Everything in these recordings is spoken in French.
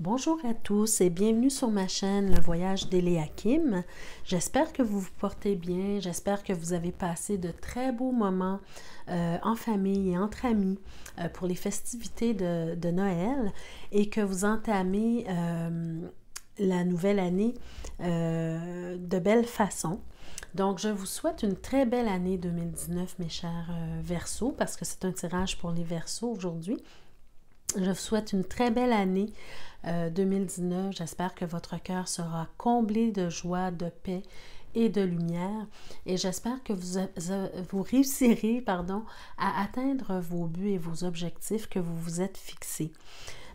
Bonjour à tous et bienvenue sur ma chaîne Le Voyage d'Eléakim. J'espère que vous vous portez bien, j'espère que vous avez passé de très beaux moments euh, en famille et entre amis euh, pour les festivités de, Noël et que vous entamez euh, la nouvelle année de belle façon. Donc, je vous souhaite une très belle année 2019, mes chers Verseaux, parce que c'est un tirage pour les Verseaux aujourd'hui. Je vous souhaite une très belle année 2019. Euh, j'espère que votre cœur sera comblé de joie, de paix et de lumière. Et j'espère que vous, réussirez pardon, à atteindre vos buts et vos objectifs que vous vous êtes fixés.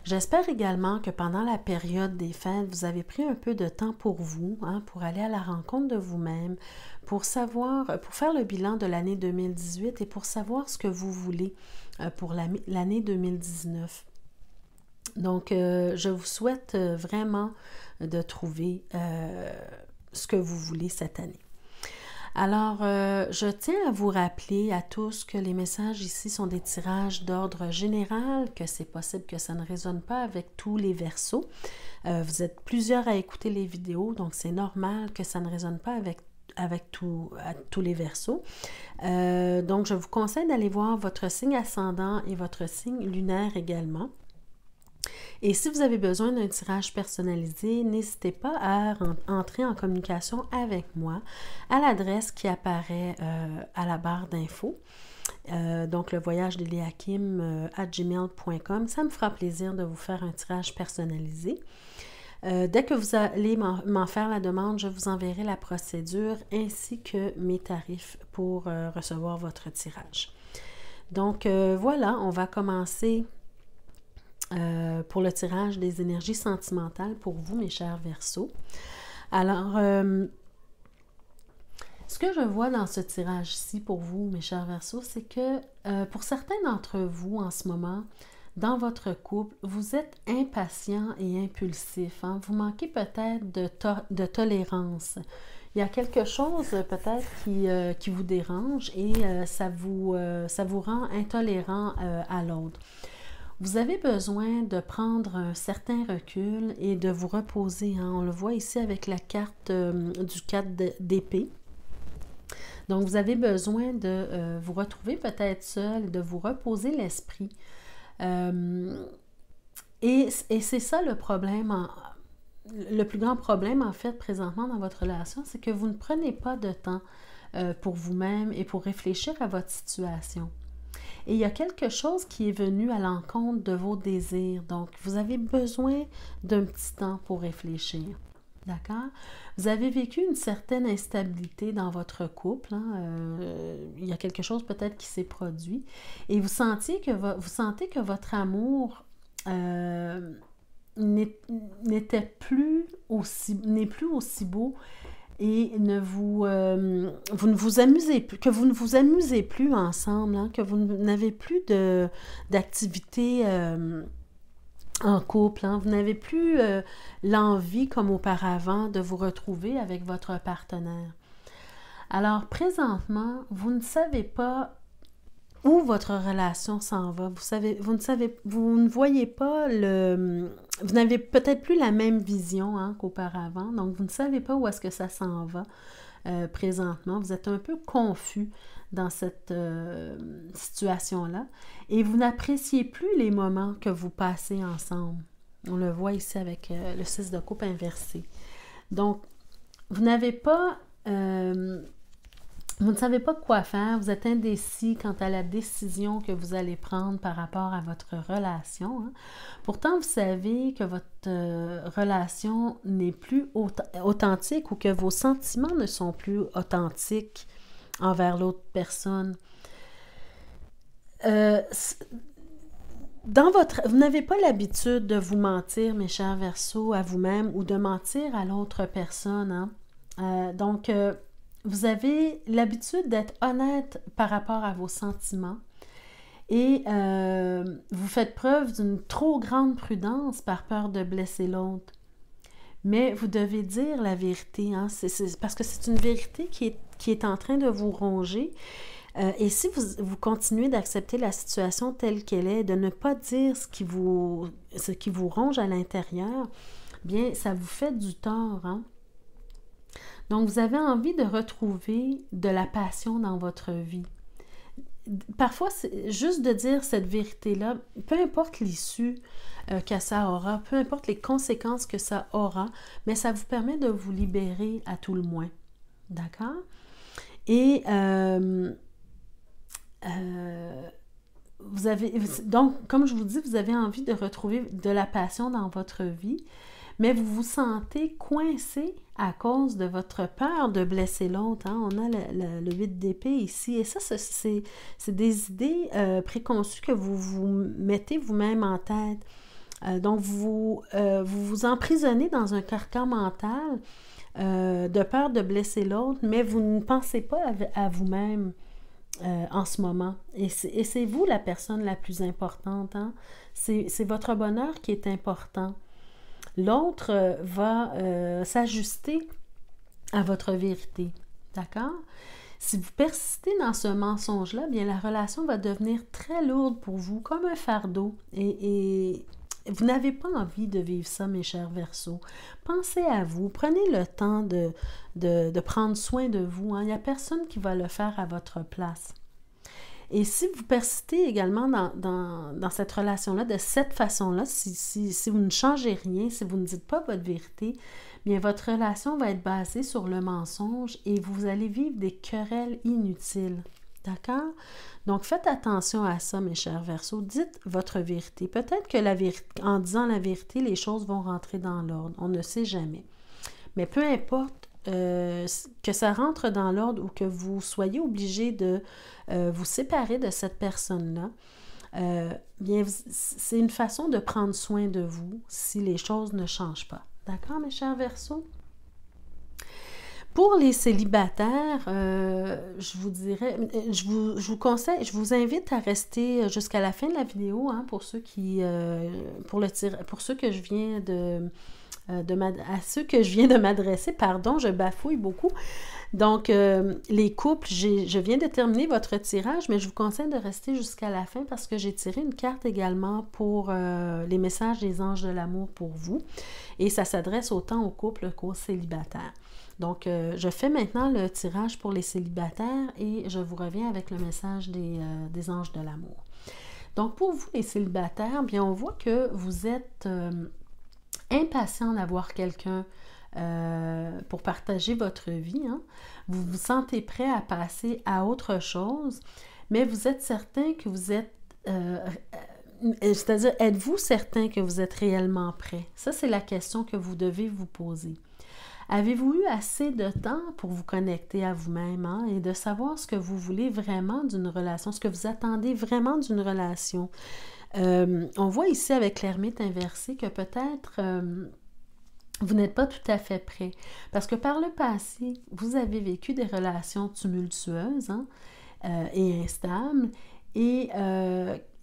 J'espère également que pendant la période des fêtes, vous avez pris un peu de temps pour vous, hein, pour aller à la rencontre de vous-même, pour savoir, pour faire le bilan de l'année 2018 et pour savoir ce que vous voulez euh, pour l'année 2019. Donc, euh, je vous souhaite euh, vraiment de trouver ce que vous voulez cette année. Alors, je tiens à vous rappeler à tous que les messages ici sont des tirages d'ordre général, que c'est possible que ça ne résonne pas avec tous les versos. vous êtes plusieurs à écouter les vidéos, donc c'est normal que ça ne résonne pas avec avec à tous les versos. Euh, donc, je vous conseille d'aller voir votre signe ascendant et votre signe lunaire également. Et si vous avez besoin d'un tirage personnalisé, n'hésitez pas à entrer en communication avec moi à l'adresse qui apparaît euh, à la barre d'infos. Euh, donc le voyage de euh, à gmail.com. Ça me fera plaisir de vous faire un tirage personnalisé. Euh, dès que vous allez m'en faire la demande, je vous enverrai la procédure ainsi que mes tarifs pour euh, recevoir votre tirage. Donc euh, voilà, on va commencer pour le tirage des énergies sentimentales pour vous, mes chers Verseaux. Alors, ce que je vois dans ce tirage-ci pour vous, mes chers Verseaux, c'est que pour certains d'entre vous en ce moment, dans votre couple, vous êtes impatient et impulsif. Hein. Vous manquez peut-être de, tolérance. Il y a quelque chose euh, peut-être euh, qui, vous dérange et euh, ça, vous, rend intolérant à l'autre. Vous avez besoin de prendre un certain recul et de vous reposer. Hein. On le voit ici avec la carte du cadre d'épée. Donc, vous avez besoin de vous retrouver peut-être seul, de vous reposer l'esprit, euh, et, c'est ça le problème, le plus grand problème en fait présentement dans votre relation, c'est que vous ne prenez pas de temps euh, pour vous-même et pour réfléchir à votre situation. Et il y a quelque chose qui est venu à l'encontre de vos désirs. Donc, vous avez besoin d'un petit temps pour réfléchir. D'accord? Vous avez vécu une certaine instabilité dans votre couple. Hein, euh, il y a quelque chose peut-être qui s'est produit. Et vous, sentiez que vous sentez que votre amour euh, n'était plus aussi n'est plus aussi beau et ne vous, euh, vous ne vous amusez que vous ne vous amusez plus ensemble, hein, que vous n'avez plus d'activité en couple, hein. vous n'avez plus euh, l'envie comme auparavant de vous retrouver avec votre partenaire. Alors présentement, vous ne savez pas où votre relation s'en va. Vous, ne savez, vous ne voyez pas le... Vous n'avez peut-être plus la même vision hein, qu'auparavant, donc vous ne savez pas où est-ce que ça s'en va. Euh, présentement. Vous êtes un peu confus dans cette euh, situation-là. Et vous n'appréciez plus les moments que vous passez ensemble. On le voit ici avec euh, le 6 de coupe inversé. Donc, vous n'avez pas... Euh, vous ne savez pas quoi faire, vous êtes indécis quant à la décision que vous allez prendre par rapport à votre relation. Hein. Pourtant, vous savez que votre relation n'est plus authentique ou que vos sentiments ne sont plus authentiques envers l'autre personne. Euh, dans votre, vous n'avez pas l'habitude de vous mentir, mes chers versos, à vous-même ou de mentir à l'autre personne. Hein. Euh, donc, euh, vous avez l'habitude d'être honnête par rapport à vos sentiments et vous faites preuve d'une trop grande prudence par peur de blesser l'autre. Mais vous devez dire la vérité, hein. parce que c'est une vérité qui est qui est en train de vous ronger. Euh, et si vous, continuez d'accepter la situation telle qu'elle est, de ne pas dire ce qui vous, ronge à l'intérieur, bien, ça vous fait du tort. Hein? Donc, vous avez envie de retrouver de la passion dans votre vie. Parfois, juste de dire cette vérité-là, peu importe l'issue euh, que ça aura, peu importe les conséquences que ça aura, mais ça vous permet de vous libérer à tout le moins. D'accord? Et euh, euh, vous avez, donc, comme je vous dis, vous avez envie de retrouver de la passion dans votre vie, mais vous vous sentez coincé à cause de votre peur de blesser l'autre. Hein. On a le, vide d'épée ici. Et ça, c'est des idées euh, préconçues que vous vous mettez vous-même en tête. donc, vous, vous emprisonnez dans un carcan mental euh, de peur de blesser l'autre, mais vous ne pensez pas à, vous-même euh, en ce moment. Et c'est vous la personne la plus importante. Hein. C'est votre bonheur qui est important. L'autre euh, va s'ajuster à votre vérité. D'accord? Si vous persistez dans ce mensonge-là, bien la relation va devenir très lourde pour vous, comme un fardeau. et vous n'avez pas envie de vivre ça, mes chers Verseaux. Pensez à vous. Prenez le temps de, de, prendre soin de vous. Hein. Il n'y a personne qui va le faire à votre place. Et si vous persistez également dans, dans cette relation-là, de cette façon-là, si, si, si, vous ne changez rien, si vous ne dites pas votre vérité, bien votre relation va être basée sur le mensonge et vous allez vivre des querelles inutiles. D'accord? Donc faites attention à ça, mes chers versos. Dites votre vérité. Peut-être que la vérité, en disant la vérité, les choses vont rentrer dans l'ordre. On ne sait jamais. Mais peu importe euh, que ça rentre dans l'ordre ou que vous soyez obligé de euh, vous séparer de cette personne-là, euh, c'est une façon de prendre soin de vous si les choses ne changent pas. D'accord, mes chers versos? Pour les célibataires, euh, je vous dirais, euh, je vous, conseille, je vous invite à rester euh, jusqu'à la fin de la vidéo hein, pour ceux qui, pour le pour ceux que je viens de, à ceux que je viens de m'adresser, pardon, je bafouille beaucoup. Donc, les couples, je viens de terminer votre tirage, mais je vous conseille de rester jusqu'à la fin parce que j'ai tiré une carte également pour les messages des anges de l'amour pour vous. Et ça s'adresse autant aux couples qu'aux célibataires. Donc, euh, je fais maintenant le tirage pour les célibataires et je vous reviens avec le message des, euh, anges de l'amour. Donc, pour vous, les célibataires, bien, on voit que vous êtes euh, impatient d'avoir quelqu'un pour partager votre vie. Hein. Vous vous sentez prêt à passer à autre chose, mais vous êtes certain que vous êtes c'est-à-dire, êtes-vous certain que vous êtes réellement prêt? Ça, c'est la question que vous devez vous poser. Avez-vous eu assez de temps pour vous connecter à vous-même hein, et de savoir ce que vous voulez vraiment d'une relation, ce que vous attendez vraiment d'une relation? Euh, on voit ici avec l'ermite inversé que peut-être... Euh, vous n'êtes pas tout à fait prêt. Parce que par le passé, vous avez vécu des relations tumultueuses hein, euh, et instables. Et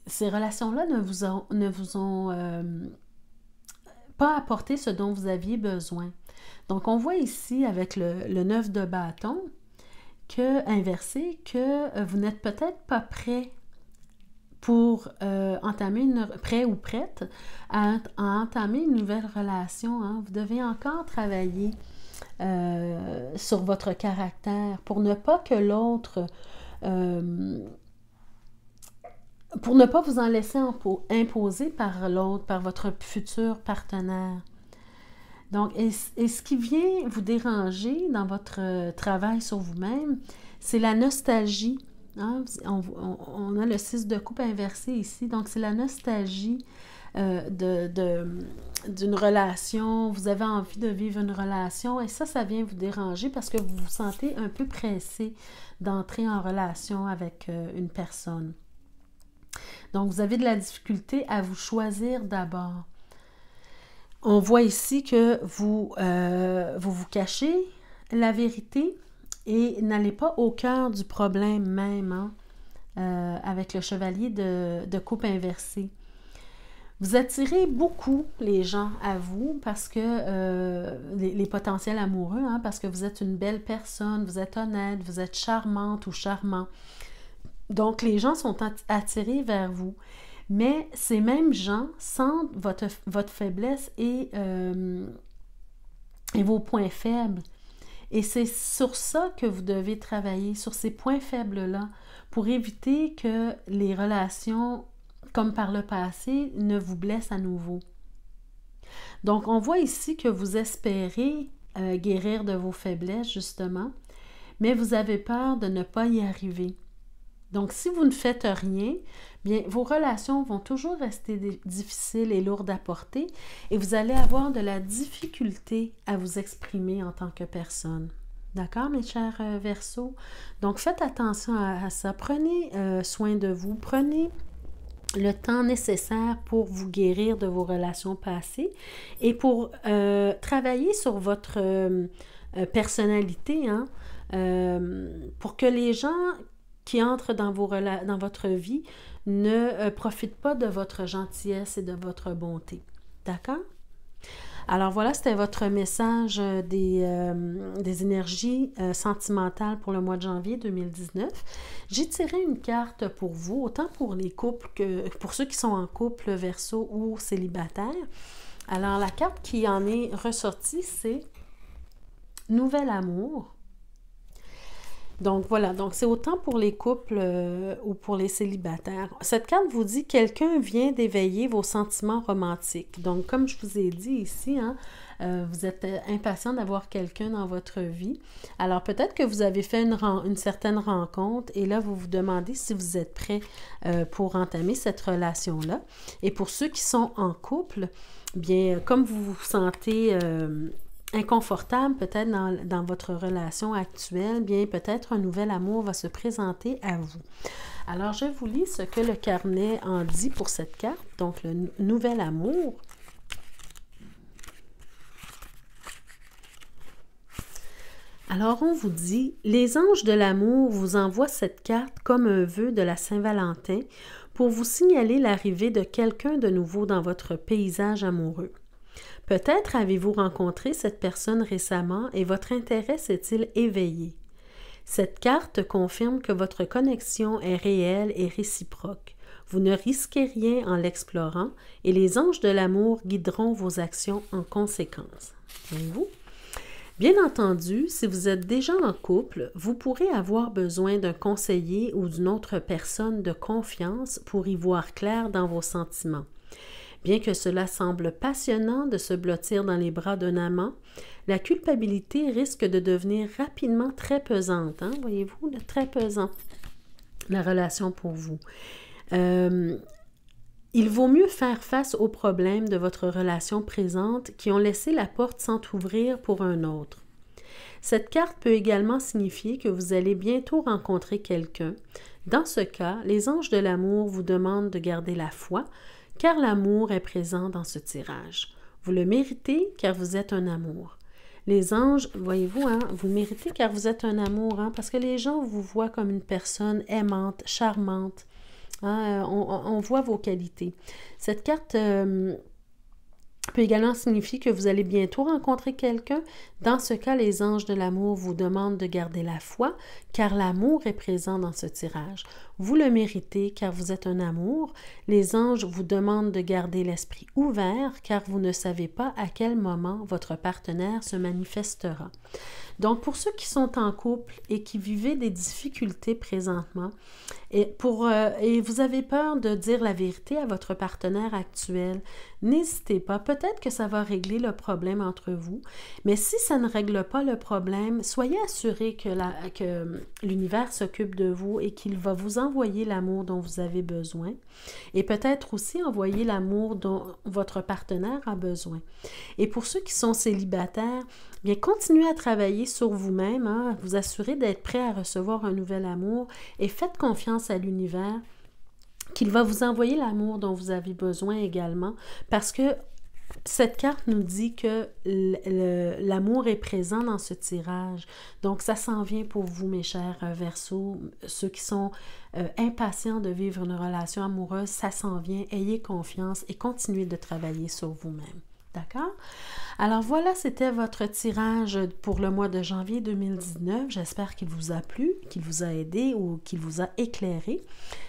ces relations-là ne vous ont, pas apporté ce dont vous aviez besoin. Donc, on voit ici avec le, neuf 9 de bâton que, inversé que euh, vous n'êtes peut-être pas prêt pour euh, entamer une prêt ou prête à, entamer une nouvelle relation. Hein. Vous devez encore travailler euh, sur votre caractère pour ne pas que l'autre pour ne pas vous en laisser imposer par l'autre, par votre futur partenaire. Donc, et, ce qui vient vous déranger dans votre euh, travail sur vous-même, c'est la nostalgie. Hein? On, a le 6 de coupe inversé ici, donc c'est la nostalgie euh, d'une relation, vous avez envie de vivre une relation et ça, ça vient vous déranger parce que vous vous sentez un peu pressé d'entrer en relation avec euh, une personne. Donc, vous avez de la difficulté à vous choisir d'abord. On voit ici que vous, euh, vous vous cachez la vérité et n'allez pas au cœur du problème même hein, euh, avec le chevalier de, coupe inversée. Vous attirez beaucoup les gens à vous parce que euh, les, potentiels amoureux, hein, parce que vous êtes une belle personne, vous êtes honnête, vous êtes charmante ou charmant. Donc les gens sont attirés vers vous. Mais ces mêmes gens sentent votre, faiblesse euh, et, vos points faibles. Et c'est sur ça que vous devez travailler, sur ces points faibles-là, pour éviter que les relations, comme par le passé, ne vous blessent à nouveau. Donc, on voit ici que vous espérez euh, guérir de vos faiblesses, justement, mais vous avez peur de ne pas y arriver. Donc, si vous ne faites rien, bien, vos relations vont toujours rester difficiles et lourdes à porter et vous allez avoir de la difficulté à vous exprimer en tant que personne. D'accord, mes chers euh, Verseaux? Donc, faites attention à, ça. Prenez euh, soin de vous. Prenez le temps nécessaire pour vous guérir de vos relations passées et pour euh, travailler sur votre personnalité, hein, pour que les gens qui entrent dans, vos votre vie ne profite euh, profitent pas de votre gentillesse et de votre bonté. D'accord? Alors voilà, c'était votre message euh, euh, des, énergies sentimentales pour le mois de janvier 2019. J'ai tiré une carte pour vous, autant pour les couples que pour ceux qui sont en couple verso ou célibataire. Alors la carte qui en est ressortie, c'est Nouvel amour, donc voilà, donc c'est autant pour les couples euh, ou pour les célibataires. Cette carte vous dit quelqu'un vient d'éveiller vos sentiments romantiques. Donc comme je vous ai dit ici, hein, euh, vous êtes euh, impatient d'avoir quelqu'un dans votre vie. Alors peut-être que vous avez fait une, certaine rencontre et là, vous vous demandez si vous êtes prêt pour entamer cette relation-là. Et pour ceux qui sont en couple, bien, comme vous vous sentez inconfortable peut-être dans, dans, votre relation actuelle, bien peut-être un nouvel amour va se présenter à vous. Alors, je vous lis ce que le carnet en dit pour cette carte, donc le nouvel amour. Alors, on vous dit, les anges de l'amour vous envoient cette carte comme un vœu de la Saint-Valentin pour vous signaler l'arrivée de quelqu'un de nouveau dans votre paysage amoureux. Peut-être avez-vous rencontré cette personne récemment et votre intérêt s'est-il éveillé. Cette carte confirme que votre connexion est réelle et réciproque. Vous ne risquez rien en l'explorant et les anges de l'amour guideront vos actions en conséquence. Vous? Bien entendu, si vous êtes déjà en couple, vous pourrez avoir besoin d'un conseiller ou d'une autre personne de confiance pour y voir clair dans vos sentiments. Bien que cela semble passionnant de se blottir dans les bras d'un amant, la culpabilité risque de devenir rapidement très pesante, hein, voyez-vous, très pesant, la relation pour vous. Euh, il vaut mieux faire face aux problèmes de votre relation présente qui ont laissé la porte s'entouvrir pour un autre. Cette carte peut également signifier que vous allez bientôt rencontrer quelqu'un. Dans ce cas, les anges de l'amour vous demandent de garder la foi, car l'amour est présent dans ce tirage. Vous le méritez car vous êtes un amour. Les anges, voyez-vous, hein, vous méritez car vous êtes un amour, hein, parce que les gens vous voient comme une personne aimante, charmante. Hein, euh, on, voit vos qualités. Cette carte... Euh, peut également signifier que vous allez bientôt rencontrer quelqu'un. Dans ce cas, les anges de l'amour vous demandent de garder la foi, car l'amour est présent dans ce tirage. Vous le méritez, car vous êtes un amour. Les anges vous demandent de garder l'esprit ouvert, car vous ne savez pas à quel moment votre partenaire se manifestera. Donc, pour ceux qui sont en couple et qui vivaient des difficultés présentement, et, pour, euh, et vous avez peur de dire la vérité à votre partenaire actuel, n'hésitez pas. Peut-être que ça va régler le problème entre vous, mais si ça ne règle pas le problème, soyez assuré que l'univers s'occupe de vous et qu'il va vous envoyer l'amour dont vous avez besoin et peut-être aussi envoyer l'amour dont votre partenaire a besoin. Et pour ceux qui sont célibataires, bien continuez à travailler sur vous-même, hein, vous assurez d'être prêt à recevoir un nouvel amour et faites confiance à l'univers qu'il va vous envoyer l'amour dont vous avez besoin également, parce que cette carte nous dit que l'amour est présent dans ce tirage. Donc, ça s'en vient pour vous, mes chers euh, versos, ceux qui sont euh, impatients de vivre une relation amoureuse, ça s'en vient. Ayez confiance et continuez de travailler sur vous-même. D'accord? Alors voilà, c'était votre tirage pour le mois de janvier 2019. J'espère qu'il vous a plu, qu'il vous a aidé ou qu'il vous a éclairé.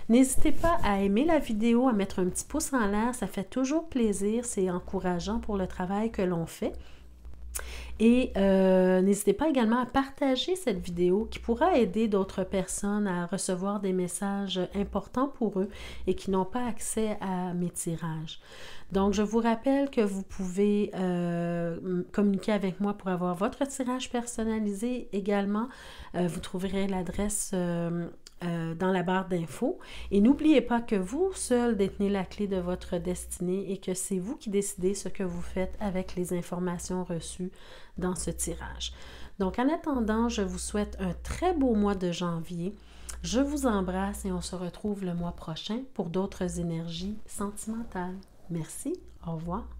N'hésitez pas à aimer la vidéo, à mettre un petit pouce en l'air, ça fait toujours plaisir, c'est encourageant pour le travail que l'on fait. Et euh, n'hésitez pas également à partager cette vidéo qui pourra aider d'autres personnes à recevoir des messages importants pour eux et qui n'ont pas accès à mes tirages. Donc, je vous rappelle que vous pouvez euh, communiquer avec moi pour avoir votre tirage personnalisé également. Euh, vous trouverez l'adresse euh, dans la barre d'infos. Et n'oubliez pas que vous seul détenez la clé de votre destinée et que c'est vous qui décidez ce que vous faites avec les informations reçues dans ce tirage. Donc en attendant, je vous souhaite un très beau mois de janvier. Je vous embrasse et on se retrouve le mois prochain pour d'autres énergies sentimentales. Merci, au revoir.